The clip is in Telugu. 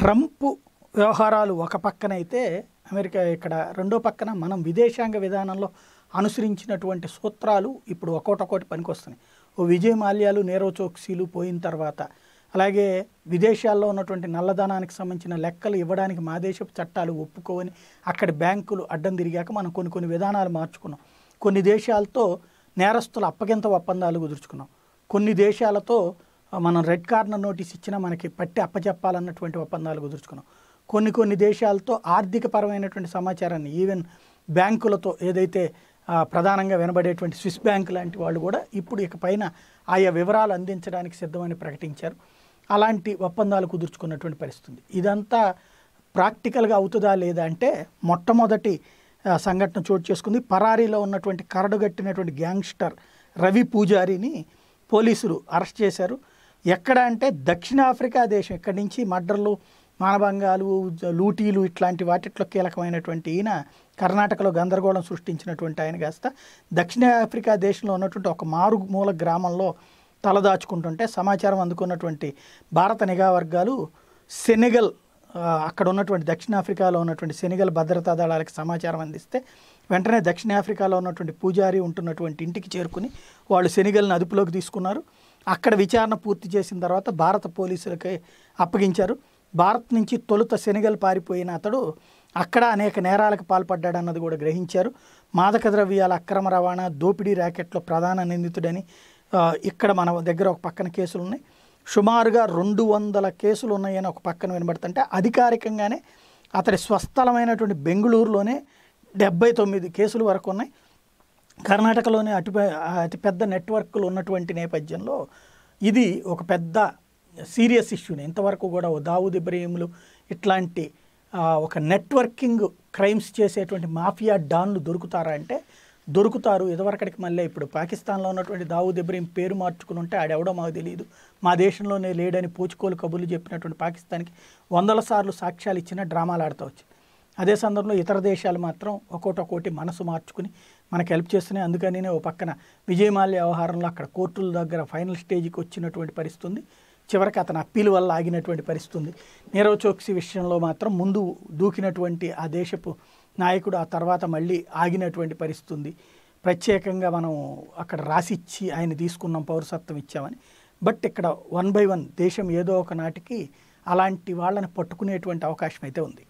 ట్రంప్ వ్యవహారాలు ఒక పక్కనైతే అమెరికా ఇక్కడ రెండో పక్కన మనం విదేశాంగ విధానంలో అనుసరించినటువంటి సూత్రాలు ఇప్పుడు ఒకటొకటి పనికొస్తున్నాయి ఓ విజయ్ మాల్యాలు నీరవ్ చోక్సీలు పోయిన తర్వాత అలాగే విదేశాల్లో ఉన్నటువంటి నల్లధనానికి సంబంధించిన లెక్కలు ఇవ్వడానికి మా దేశపు చట్టాలు ఒప్పుకోవని అక్కడ బ్యాంకులు అడ్డం తిరిగాక మనం కొన్ని కొన్ని విధానాలు మార్చుకున్నాం కొన్ని దేశాలతో నేరస్తుల అప్పగింత ఒప్పందాలు కుదుర్చుకున్నాం కొన్ని దేశాలతో మనం రెడ్ కార్నర్ నోటీస్ ఇచ్చినా మనకి పట్టి అప్పచెప్పాలన్నటువంటి ఒప్పందాలు కుదుర్చుకున్నాం కొన్ని కొన్ని దేశాలతో ఆర్థిక పరమైనటువంటి సమాచారాన్ని ఈవెన్ బ్యాంకులతో ఏదైతే ప్రధానంగా వినబడేటువంటి స్విస్ బ్యాంక్ లాంటి వాళ్ళు కూడా ఇప్పుడు ఇకపైన ఆయా వివరాలు అందించడానికి సిద్ధమని ప్రకటించారు అలాంటి ఒప్పందాలు కుదుర్చుకున్నటువంటి పరిస్థితి ఇదంతా ప్రాక్టికల్గా అవుతుందా లేదా అంటే మొట్టమొదటి సంఘటన చోటు చేసుకుంది పరారీలో ఉన్నటువంటి కరడుగట్టినటువంటి గ్యాంగ్స్టర్ రవి పూజారిని పోలీసులు అరెస్ట్ చేశారు ఎక్కడ అంటే దక్షిణాఫ్రికా దేశం ఇక్కడి నుంచి మర్డర్లు మానభంగాలు లూటీలు ఇట్లాంటి వాటిట్లో కీలకమైనటువంటి ఈయన కర్ణాటకలో గందరగోళం సృష్టించినటువంటి ఆయన కాస్త దక్షిణాఫ్రికా దేశంలో ఉన్నటువంటి ఒక మారుమూల గ్రామంలో తలదాచుకుంటుంటే సమాచారం అందుకున్నటువంటి భారత నిఘా వర్గాలు సెనెగల్ అక్కడ ఉన్నటువంటి దక్షిణాఫ్రికాలో ఉన్నటువంటి సెనెగల్ భద్రతా దళాలకు సమాచారం అందిస్తే వెంటనే దక్షిణాఫ్రికాలో ఉన్నటువంటి పూజారి ఉంటున్నటువంటి ఇంటికి చేరుకుని వాళ్ళు సెనెగల్ని అదుపులోకి తీసుకున్నారు అక్కడ విచారణ పూర్తి చేసిన తర్వాత భారత పోలీసులకి అప్పగించారు భారత్ నుంచి తొలుత శనిగల్ పారిపోయిన అతడు అక్కడ అనేక నేరాలకు పాల్పడ్డాడన్నది కూడా గ్రహించారు మాదక ద్రవ్యాల అక్రమ రవాణా దోపిడీ ర్యాకెట్లో ప్రధాన నిందితుడని ఇక్కడ మన దగ్గర ఒక పక్కన కేసులు ఉన్నాయి సుమారుగా రెండు వందల కేసులు ఉన్నాయని ఒక పక్కన వినబడుతుంటే అధికారికంగానే అతడి స్వస్థలమైనటువంటి బెంగళూరులోనే డెబ్బై తొమ్మిది కేసులు వరకు ఉన్నాయి కర్ణాటకలోనే అటు అతిపెద్ద నెట్వర్క్లు ఉన్నటువంటి నేపథ్యంలో ఇది ఒక పెద్ద సీరియస్ ఇష్యూని ఇంతవరకు కూడా దావుద్ ఇబ్రహీములు ఇట్లాంటి ఒక నెట్వర్కింగ్ క్రైమ్స్ చేసేటువంటి మాఫియా డాన్లు దొరుకుతారా అంటే దొరుకుతారు ఇదివరకటికి మళ్ళీ ఇప్పుడు పాకిస్తాన్లో ఉన్నటువంటి దావుద్ ఇబ్రహీం పేరు మార్చుకుని ఉంటే ఆడెవడో మాకు తెలియదు మా దేశంలోనే లేడని పూచుకోలు కబుర్లు చెప్పినటువంటి పాకిస్తాన్కి వందల సార్లు సాక్ష్యాలు ఇచ్చిన డ్రామాలు ఆడుతూ వచ్చింది అదే సందర్భంలో ఇతర దేశాలు మాత్రం ఒక్కోటొక్కోటి మనసు మార్చుకుని మనకు హెల్ప్ చేస్తున్నాయి అందుకనే ఓ పక్కన విజయమాల్య వ్యవహారంలో అక్కడ కోర్టుల దగ్గర ఫైనల్ స్టేజ్కి వచ్చినటువంటి పరిస్థితుంది చివరికి అతను అప్పీల్ వల్ల ఆగినటువంటి పరిస్థితి నీరవ్ చోక్సీ విషయంలో మాత్రం ముందు దూకినటువంటి ఆ దేశపు నాయకుడు ఆ తర్వాత మళ్ళీ ఆగినటువంటి పరిస్థితుంది ప్రత్యేకంగా మనం అక్కడ రాసిచ్చి ఆయన తీసుకున్నాం పౌరసత్వం ఇచ్చామని బట్ ఇక్కడ వన్ బై వన్ దేశం ఏదో ఒక నాటికి అలాంటి వాళ్ళని పట్టుకునేటువంటి అవకాశం అయితే ఉంది